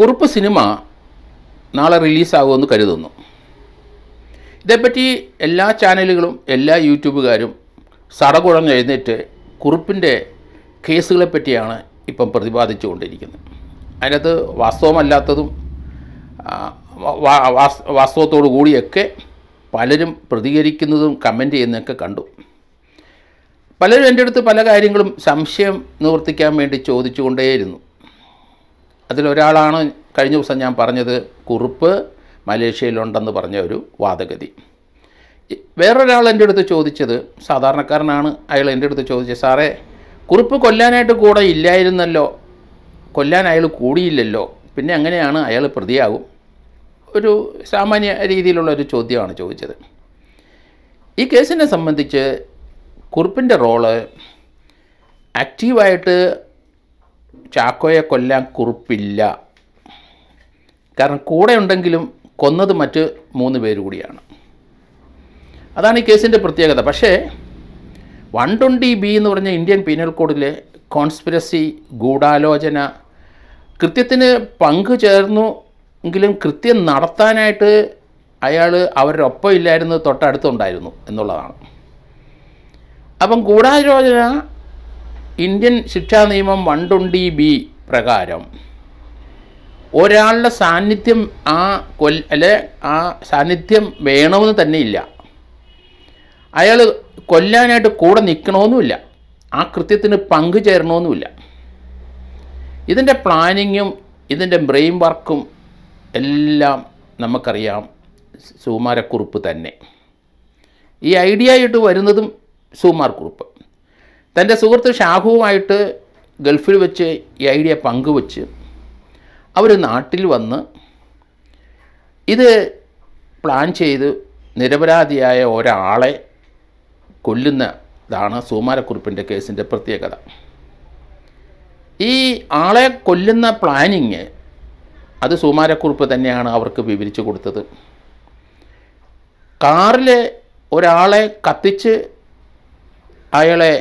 Kurup cinema നാളെ റിലീസാകുമെന്ന് കരുതുന്നു ഇതേപ്പറ്റി എല്ലാ ചാനലുകളും എല്ലാ യൂട്യൂബുകാരും സടകുഴഞ്ഞ് എഴുന്നേറ്റ് കുറുപ്പിൻ്റെ കേസുകളെ പറ്റിയാണ് ഇപ്പം പ്രതിപാദിച്ചു കൊണ്ടിരിക്കുന്നത് അതിനകത്ത് വാസ്തവമല്ലാത്തതും വാസ്തവത്തോടു കൂടിയൊക്കെ പലരും പ്രതികരിക്കുന്നതും കമൻറ്റ് ചെയ്യുന്നതൊക്കെ കണ്ടു പലരും എൻ്റെ അടുത്ത് പല കാര്യങ്ങളും സംശയം നിവർത്തിക്കാൻ വേണ്ടി ചോദിച്ചുകൊണ്ടേയിരുന്നു അതിലൊരാളാണ് കഴിഞ്ഞ ദിവസം ഞാൻ പറഞ്ഞത് കുറുപ്പ് മലേഷ്യയിലുണ്ടെന്ന് പറഞ്ഞ ഒരു വാദഗതി വേറൊരാൾ എൻ്റെ അടുത്ത് ചോദിച്ചത് സാധാരണക്കാരനാണ് അയാൾ എൻ്റെ അടുത്ത് ചോദിച്ചത് സാറേ കുറിപ്പ് കൊല്ലാനായിട്ട് കൂടെ ഇല്ലായിരുന്നല്ലോ കൊല്ലാൻ അയാൾ കൂടിയില്ലല്ലോ പിന്നെ അങ്ങനെയാണ് അയാൾ പ്രതിയാകും ഒരു സാമാന്യ രീതിയിലുള്ള ഒരു ചോദ്യമാണ് ചോദിച്ചത് ഈ കേസിനെ സംബന്ധിച്ച് കുറിപ്പിൻ്റെ റോള് ആക്റ്റീവായിട്ട് ചാക്കോയെ കൊല്ലാൻ കുറിപ്പില്ല കാരണം കൂടെ ഉണ്ടെങ്കിലും കൊന്നത് മറ്റ് മൂന്ന് പേര് കൂടിയാണ് അതാണ് ഈ കേസിൻ്റെ പ്രത്യേകത പക്ഷേ വൺ ട്വൻറ്റി ബി എന്ന് പറഞ്ഞ ഇന്ത്യൻ പീനൽ കോഡിലെ കോൺസ്പിരസി ഗൂഢാലോചന കൃത്യത്തിന് പങ്കു ചേർന്നു എങ്കിലും കൃത്യം നടത്താനായിട്ട് അയാൾ അവരുടെ ഒപ്പം ഇല്ലായിരുന്നു തൊട്ടടുത്തുണ്ടായിരുന്നു എന്നുള്ളതാണ് അപ്പം ഗൂഢാലോചന ഇന്ത്യൻ ശിക്ഷാ നിയമം വൺ ട്വൻറ്റി ബി പ്രകാരം ഒരാളുടെ സാന്നിധ്യം ആ കൊൽ അല്ലെ ആ സാന്നിധ്യം വേണമെന്ന് തന്നെയില്ല അയാൾ കൊല്ലാനായിട്ട് കൂടെ നിൽക്കണമെന്നുമില്ല ആ കൃത്യത്തിന് പങ്കു ചേരണമെന്നുമില്ല ഇതിൻ്റെ പ്ലാനിങ്ങും ഇതിൻ്റെ ബ്രെയിൻ വർക്കും എല്ലാം നമുക്കറിയാം സുകുമാരക്കുറുപ്പ് തന്നെ ഈ ഐഡിയ ആയിട്ട് വരുന്നതും സുകുമാർക്കുറുപ്പ് തൻ്റെ സുഹൃത്ത് ഷാഹുവുമായിട്ട് ഗൾഫിൽ വെച്ച് ഈ ഐഡിയ പങ്കുവെച്ച് അവർ നാട്ടിൽ വന്ന് ഇത് പ്ലാൻ ചെയ്ത് നിരപരാധിയായ ഒരാളെ കൊല്ലുന്നതാണ് സൂമാരക്കുറിപ്പിൻ്റെ കേസിൻ്റെ പ്രത്യേകത ഈ ആളെ കൊല്ലുന്ന പ്ലാനിങ് അത് സുമാരക്കുറിപ്പ് തന്നെയാണ് അവർക്ക് വിവരിച്ചു കൊടുത്തത് കാറിൽ ഒരാളെ കത്തിച്ച് അയാളെ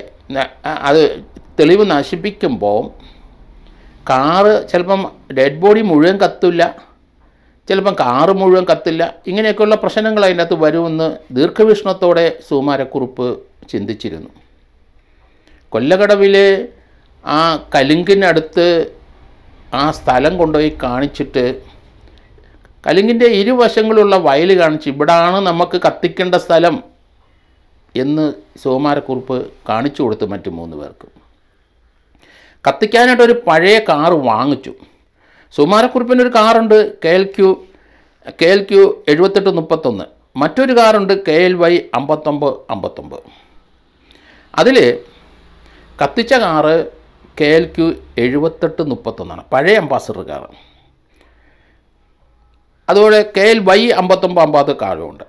അത് തെളിവ് നശിപ്പിക്കുമ്പോൾ കാറ് ചിലപ്പം ഡെഡ് ബോഡി മുഴുവൻ കത്തില്ല ചിലപ്പം കാറ് മുഴുവൻ കത്തില്ല ഇങ്ങനെയൊക്കെയുള്ള പ്രശ്നങ്ങൾ അതിനകത്ത് വരുമെന്ന് ദീർഘവീക്ഷണത്തോടെ സുമാരക്കുറിപ്പ് ചിന്തിച്ചിരുന്നു കൊല്ലകടവിൽ ആ കലുങ്കിനടുത്ത് ആ സ്ഥലം കൊണ്ടുപോയി കാണിച്ചിട്ട് കലുങ്കിൻ്റെ ഇരുവശങ്ങളുള്ള വയൽ കാണിച്ച് ഇവിടാണ് നമുക്ക് കത്തിക്കേണ്ട സ്ഥലം എന്ന് സോമാരക്കുറിപ്പ് കാണിച്ചു കൊടുത്തു മറ്റു മൂന്ന് പേർക്ക് കത്തിക്കാനായിട്ടൊരു പഴയ കാറ് വാങ്ങിച്ചു സുമാരക്കുറിപ്പിന് ഒരു കാറുണ്ട് K L Q K L Q എഴുപത്തെട്ട് മുപ്പത്തൊന്ന് മറ്റൊരു കാറുണ്ട് കെ എൽ വൈ അമ്പത്തൊമ്പത് അമ്പത്തൊമ്പത് അതിൽ കത്തിച്ച കാറ് കെ എൽ ക്യു എഴുപത്തെട്ട് മുപ്പത്തൊന്നാണ് പഴയ അംബാസിഡർ കാറ് അതുപോലെ കെ എൽ വൈ അമ്പത്തൊമ്പത് അമ്പത് കാറുമുണ്ട്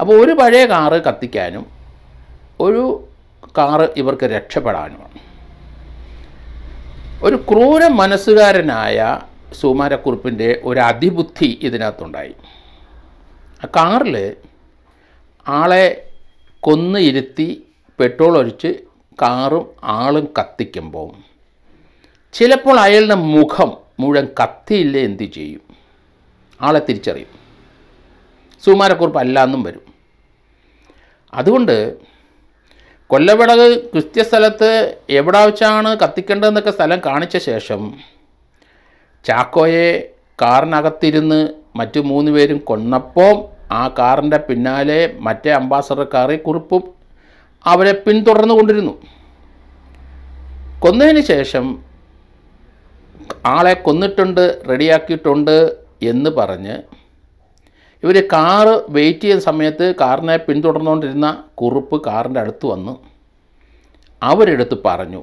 അപ്പോൾ ഒരു പഴയ കാറ് കത്തിക്കാനും ഒരു കാറ് ഇവർക്ക് രക്ഷപ്പെടാനുമാണ് ഒരു ക്രൂര മനസ്സുകാരനായ സുമാരക്കുറിപ്പിൻ്റെ ഒരു അതിബുദ്ധി ഇതിനകത്തുണ്ടായി ആ കാറിൽ ആളെ കൊന്ന് ഇരുത്തി പെട്രോൾ ഒഴിച്ച് കാറും ആളും കത്തിക്കുമ്പോൾ ചിലപ്പോൾ അയാളുടെ മുഖം മുഴുവൻ കത്തിയില്ല എന്ത് ചെയ്യും ആളെ തിരിച്ചറിയും സുമാരക്കുറിപ്പ് അല്ലാന്നും വരും അതുകൊണ്ട് കൊല്ലവിളക് കൃത്യസ്ഥലത്ത് എവിടെ വെച്ചാണ് കത്തിക്കേണ്ടതെന്നൊക്കെ സ്ഥലം കാണിച്ച ശേഷം ചാക്കോയെ കാറിനകത്തിരുന്ന് മറ്റു മൂന്ന് പേരും കൊന്നപ്പോൾ ആ കാറിൻ്റെ പിന്നാലെ മറ്റേ അംബാസഡർ കാറി കുറിപ്പും അവരെ പിന്തുടർന്നു കൊണ്ടിരുന്നു കൊന്നതിന് ശേഷം ആളെ കൊന്നിട്ടുണ്ട് റെഡിയാക്കിയിട്ടുണ്ട് എന്ന് പറഞ്ഞ് ഇവർ കാറ് വെയിറ്റ് ചെയ്യുന്ന സമയത്ത് കാറിനെ പിന്തുടർന്നുകൊണ്ടിരുന്ന കുറുപ്പ് കാറിൻ്റെ അടുത്ത് വന്ന് അവരെടുത്ത് പറഞ്ഞു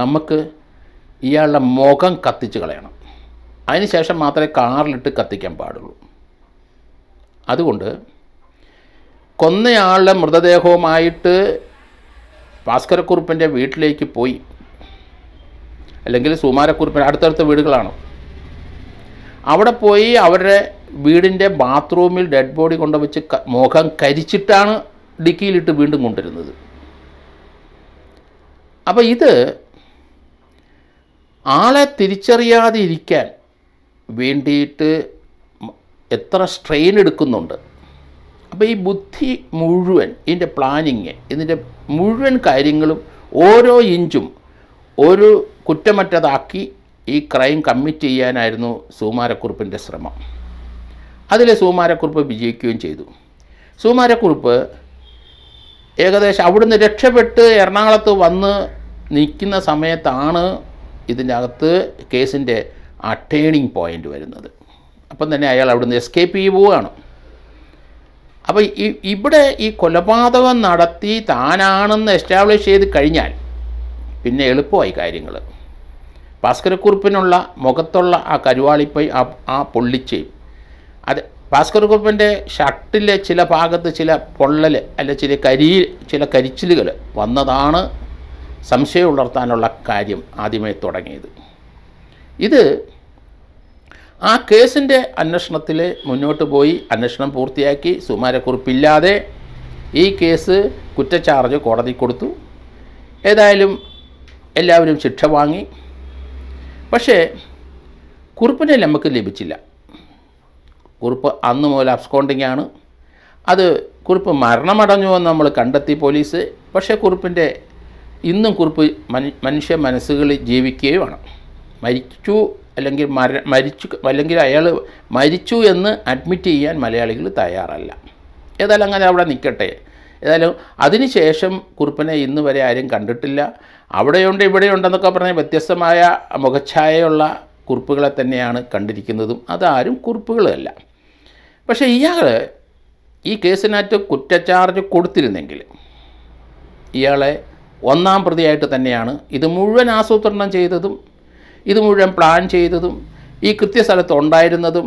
നമുക്ക് ഇയാളുടെ മുഖം കത്തിച്ച് കളയണം അതിനുശേഷം മാത്രമേ കാറിലിട്ട് കത്തിക്കാൻ പാടുള്ളൂ അതുകൊണ്ട് കൊന്നയാളുടെ മൃതദേഹവുമായിട്ട് ഭാസ്കരക്കുറുപ്പിൻ്റെ വീട്ടിലേക്ക് പോയി അല്ലെങ്കിൽ സുമാരക്കുറുപ്പിൻ്റെ അടുത്തടുത്ത വീടുകളാണോ അവിടെ പോയി അവരുടെ വീടിൻ്റെ ബാത്റൂമിൽ ഡെഡ് ബോഡി കൊണ്ടുവച്ച് മുഖം കരിച്ചിട്ടാണ് ഡിക്കിയിലിട്ട് വീണ്ടും കൊണ്ടുവരുന്നത് അപ്പോൾ ഇത് ആളെ തിരിച്ചറിയാതെ ഇരിക്കാൻ വേണ്ടിയിട്ട് എത്ര സ്ട്രെയിൻ എടുക്കുന്നുണ്ട് അപ്പോൾ ഈ ബുദ്ധി മുഴുവൻ ഇതിൻ്റെ പ്ലാനിങ് ഇതിൻ്റെ മുഴുവൻ കാര്യങ്ങളും ഓരോ ഇഞ്ചും ഒരു കുറ്റമറ്റതാക്കി ഈ ക്രൈം കമ്മിറ്റ് ചെയ്യാനായിരുന്നു സുമാരക്കുറിപ്പിൻ്റെ ശ്രമം അതിൽ സുമാരക്കുറിപ്പ് വിജയിക്കുകയും ചെയ്തു സുമാരക്കുറിപ്പ് ഏകദേശം അവിടുന്ന് രക്ഷപ്പെട്ട് എറണാകുളത്ത് വന്ന് നിൽക്കുന്ന സമയത്താണ് ഇതിൻ്റെ അകത്ത് കേസിൻ്റെ ആ ടേണിങ് പോയിൻ്റ് വരുന്നത് അപ്പം തന്നെ അയാൾ അവിടുന്ന് എസ്കേപ്പ് ചെയ്തു പോവുകയാണ് അപ്പോൾ ഈ ഇവിടെ ഈ കൊലപാതകം നടത്തി താനാണെന്ന് എസ്റ്റാബ്ലിഷ് ചെയ്ത് കഴിഞ്ഞാൽ പിന്നെ എളുപ്പമായി കാര്യങ്ങൾ ഭാസ്കരക്കുറിപ്പിനുള്ള മുഖത്തുള്ള ആ കരുവാളിപ്പൈ ആ ആ പൊള്ളിച്ച് അത് ഭാസ്കരക്കുറിപ്പിൻ്റെ ഷർട്ടിലെ ചില ഭാഗത്ത് ചില പൊള്ളൽ അല്ലെ ചില കരി ചില കരിച്ചിലുകൾ വന്നതാണ് സംശയം ഉണർത്താനുള്ള കാര്യം ആദ്യമേ തുടങ്ങിയത് ഇത് ആ കേസിൻ്റെ അന്വേഷണത്തിൽ മുന്നോട്ട് പോയി അന്വേഷണം പൂർത്തിയാക്കി സുമാരക്കുറിപ്പില്ലാതെ ഈ കേസ് കുറ്റച്ചാർജ് കോടതി കൊടുത്തു ഏതായാലും എല്ലാവരും ശിക്ഷ വാങ്ങി പക്ഷേ കുറിപ്പിനെ നമുക്ക് ലഭിച്ചില്ല കുറിപ്പ് അന്ന് മുതൽ അബ്സ്കോണ്ടിങ് ആണ് അത് കുറിപ്പ് മരണമടഞ്ഞുവെന്ന് നമ്മൾ കണ്ടെത്തി പോലീസ് പക്ഷേ കുറിപ്പിൻ്റെ ഇന്നും കുറിപ്പ് മനുഷ്യ മനസ്സുകളിൽ ജീവിക്കുകയുമാണ് മരിച്ചു അല്ലെങ്കിൽ മര മരിച്ചു അല്ലെങ്കിൽ അയാൾ മരിച്ചു എന്ന് അഡ്മിറ്റ് ചെയ്യാൻ മലയാളികൾ തയ്യാറല്ല ഏതായാലും അങ്ങനെ അവിടെ നിൽക്കട്ടെ ഏതായാലും അതിനുശേഷം കുറുപ്പനെ ഇന്ന് വരെ ആരും കണ്ടിട്ടില്ല അവിടെയുണ്ട് ഇവിടെയുണ്ടെന്നൊക്കെ പറഞ്ഞാൽ വ്യത്യസ്തമായ മുഖച്ഛായയുള്ള കുറിപ്പുകളെ തന്നെയാണ് കണ്ടിരിക്കുന്നതും അതാരും കുറിപ്പുകളല്ല പക്ഷേ ഇയാൾ ഈ കേസിനകത്ത് കുറ്റചാർജ് കൊടുത്തിരുന്നെങ്കിൽ ഇയാളെ ഒന്നാം പ്രതിയായിട്ട് തന്നെയാണ് ഇത് മുഴുവൻ ആസൂത്രണം ചെയ്തതും ഇത് മുഴുവൻ പ്ലാൻ ചെയ്തതും ഈ കൃത്യസ്ഥലത്ത് ഉണ്ടായിരുന്നതും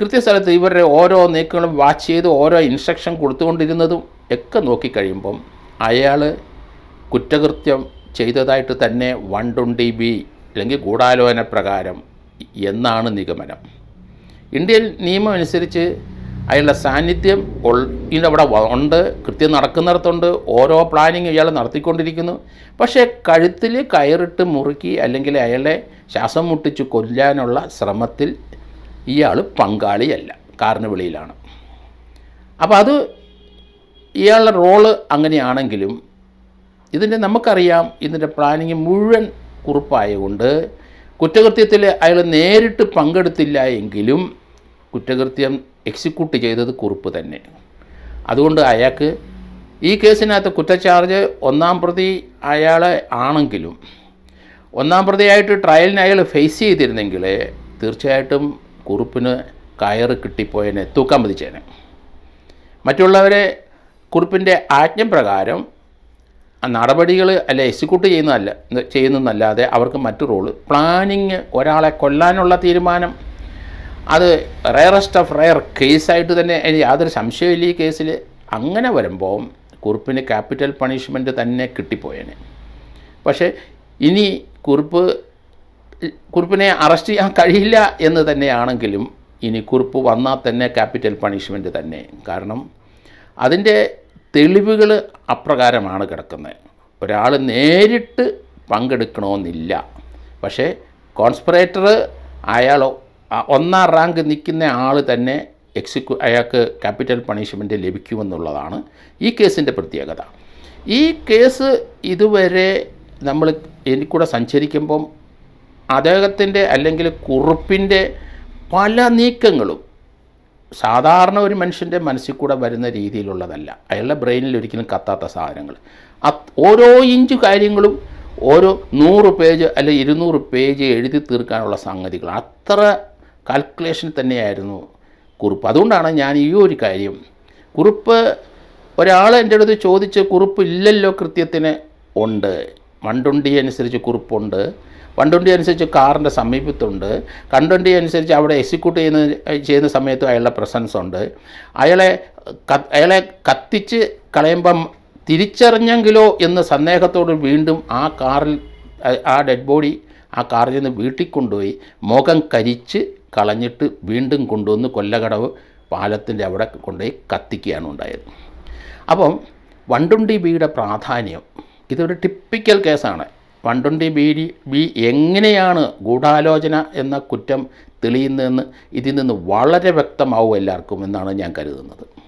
കൃത്യസ്ഥലത്ത് ഇവരുടെ ഓരോ നീക്കങ്ങളും വാച്ച് ചെയ്ത് ഓരോ ഇൻസ്ട്രക്ഷൻ കൊടുത്തുകൊണ്ടിരുന്നതും ഒക്കെ നോക്കിക്കഴിയുമ്പം അയാൾ കുറ്റകൃത്യം ചെയ്തതായിട്ട് തന്നെ വൺ ട്വൻ്റി ബി അല്ലെങ്കിൽ ഗൂഢാലോചന പ്രകാരം എന്നാണ് നിഗമനം ഇന്ത്യയിൽ നിയമം അനുസരിച്ച് അയാളുടെ സാന്നിധ്യം അവിടെ ഉണ്ട് കൃത്യം നടക്കുന്നിടത്തുണ്ട് ഓരോ പ്ലാനിങ് ഇയാൾ നടത്തിക്കൊണ്ടിരിക്കുന്നു പക്ഷേ കഴുത്തിൽ കയറിട്ട് മുറുക്കി അല്ലെങ്കിൽ അയാളെ ശ്വാസം മുട്ടിച്ച് കൊല്ലാനുള്ള ശ്രമത്തിൽ ഇയാൾ പങ്കാളിയല്ല കാരണവിളിയിലാണ് അപ്പോൾ അത് ഇയാളുടെ റോള് അങ്ങനെയാണെങ്കിലും ഇതിൻ്റെ നമുക്കറിയാം ഇതിൻ്റെ പ്ലാനിങ് മുഴുവൻ കുറിപ്പായതുകൊണ്ട് കുറ്റകൃത്യത്തിൽ അയാൾ നേരിട്ട് പങ്കെടുത്തില്ല എങ്കിലും കുറ്റകൃത്യം എക്സിക്യൂട്ട് ചെയ്തത് കുറിപ്പ് തന്നെ അതുകൊണ്ട് അയാൾക്ക് ഈ കേസിനകത്ത് കുറ്റച്ചാർജ് ഒന്നാം പ്രതി അയാളെ ആണെങ്കിലും ഒന്നാം പ്രതിയായിട്ട് ട്രയലിന് അയാൾ ഫേസ് ചെയ്തിരുന്നെങ്കിൽ തീർച്ചയായിട്ടും കുറിപ്പിന് കയറ് കിട്ടിപ്പോയനെ തൂക്കാൻ മതിച്ചേനെ മറ്റുള്ളവരെ കുറിപ്പിൻ്റെ ആജ്ഞപ്രകാരം നടപടികൾ അല്ല എക്സിക്യൂട്ട് ചെയ്യുന്നതല്ല ചെയ്യുന്നതല്ലാതെ അവർക്ക് മറ്റു റോള് പ്ലാനിങ് ഒരാളെ കൊല്ലാനുള്ള തീരുമാനം അത് റയറസ്റ്റ് ഓഫ് റയർ കേസായിട്ട് തന്നെ യാതൊരു സംശയമില്ല ഈ കേസിൽ അങ്ങനെ വരുമ്പോൾ കുറിപ്പിന് ക്യാപിറ്റൽ പണിഷ്മെൻറ്റ് തന്നെ കിട്ടിപ്പോയേനെ പക്ഷേ ഇനി കുറിപ്പ് കുറിപ്പിനെ അറസ്റ്റ് ചെയ്യാൻ കഴിയില്ല എന്ന് തന്നെയാണെങ്കിലും ഇനി കുറിപ്പ് വന്നാൽ തന്നെ ക്യാപിറ്റൽ പണിഷ്മെൻറ്റ് തന്നെ കാരണം അതിൻ്റെ തെളിവുകൾ അപ്രകാരമാണ് കിടക്കുന്നത് ഒരാൾ നേരിട്ട് പങ്കെടുക്കണമെന്നില്ല പക്ഷേ കോൺസ്പിറേറ്റർ അയാൾ ഒന്നാം റാങ്ക് നിൽക്കുന്ന ആൾ തന്നെ എക്സിക്യൂ അയാൾക്ക് ക്യാപിറ്റൽ പണിഷ്മെൻ്റ് ലഭിക്കുമെന്നുള്ളതാണ് ഈ കേസിൻ്റെ പ്രത്യേകത ഈ കേസ് ഇതുവരെ നമ്മൾ എനിക്കൂടെ സഞ്ചരിക്കുമ്പം അദ്ദേഹത്തിൻ്റെ അല്ലെങ്കിൽ കുറുപ്പിൻ്റെ പല നീക്കങ്ങളും സാധാരണ ഒരു മനുഷ്യൻ്റെ മനസ്സിൽ കൂടെ വരുന്ന രീതിയിലുള്ളതല്ല അയാളുടെ ബ്രെയിനിൽ ഒരിക്കലും കത്താത്ത സാധനങ്ങൾ ഓരോ ഇഞ്ച് കാര്യങ്ങളും ഓരോ നൂറ് പേജ് അല്ലെ ഇരുന്നൂറ് പേജ് എഴുതി തീർക്കാനുള്ള സംഗതികൾ അത്ര കാൽക്കുലേഷൻ തന്നെയായിരുന്നു കുറിപ്പ് അതുകൊണ്ടാണ് ഞാൻ ഈ ഒരു കാര്യം കുറിപ്പ് ഒരാൾ എൻ്റെ അടുത്ത് ചോദിച്ച് കുറിപ്പ് ഇല്ലല്ലോ കൃത്യത്തിന് ഉണ്ട് മണ്ടുണ്ടി അനുസരിച്ച് കുറിപ്പുണ്ട് വൺട്വൻറ്റി അനുസരിച്ച് കാറിൻ്റെ സമീപത്തുണ്ട് കൺട്വൻറ്റി അനുസരിച്ച് അവിടെ എക്സിക്യൂട്ട് ചെയ്യുന്ന ചെയ്യുന്ന സമയത്ത് അയാളുടെ പ്രസൻസ് ഉണ്ട് അയാളെ അയാളെ കത്തിച്ച് കളയുമ്പം തിരിച്ചറിഞ്ഞെങ്കിലോ എന്ന സന്ദേഹത്തോട് വീണ്ടും ആ കാറിൽ ആ ഡെഡ് ബോഡി ആ കാറിൽ നിന്ന് വീട്ടിൽ കൊണ്ടുപോയി മുഖം കരിച്ച് കളഞ്ഞിട്ട് വീണ്ടും കൊണ്ടുവന്ന് കൊല്ലകടവ് പാലത്തിൻ്റെ അവിടെ കൊണ്ടുപോയി കത്തിക്കുകയാണ് ഉണ്ടായത് അപ്പം വണ്ടുണ്ടി ബിയുടെ പ്രാധാന്യം ഇതൊരു ടിപ്പിക്കൽ കേസാണ് one twenty B D B എങ്ങനെയാണ് ഗൂഢാലോചന എന്ന കുറ്റം തെളിയുന്നതെന്ന് ഇതിൽ നിന്ന് വളരെ വ്യക്തമാവും എല്ലാവർക്കും എന്നാണ് ഞാൻ കരുതുന്നത്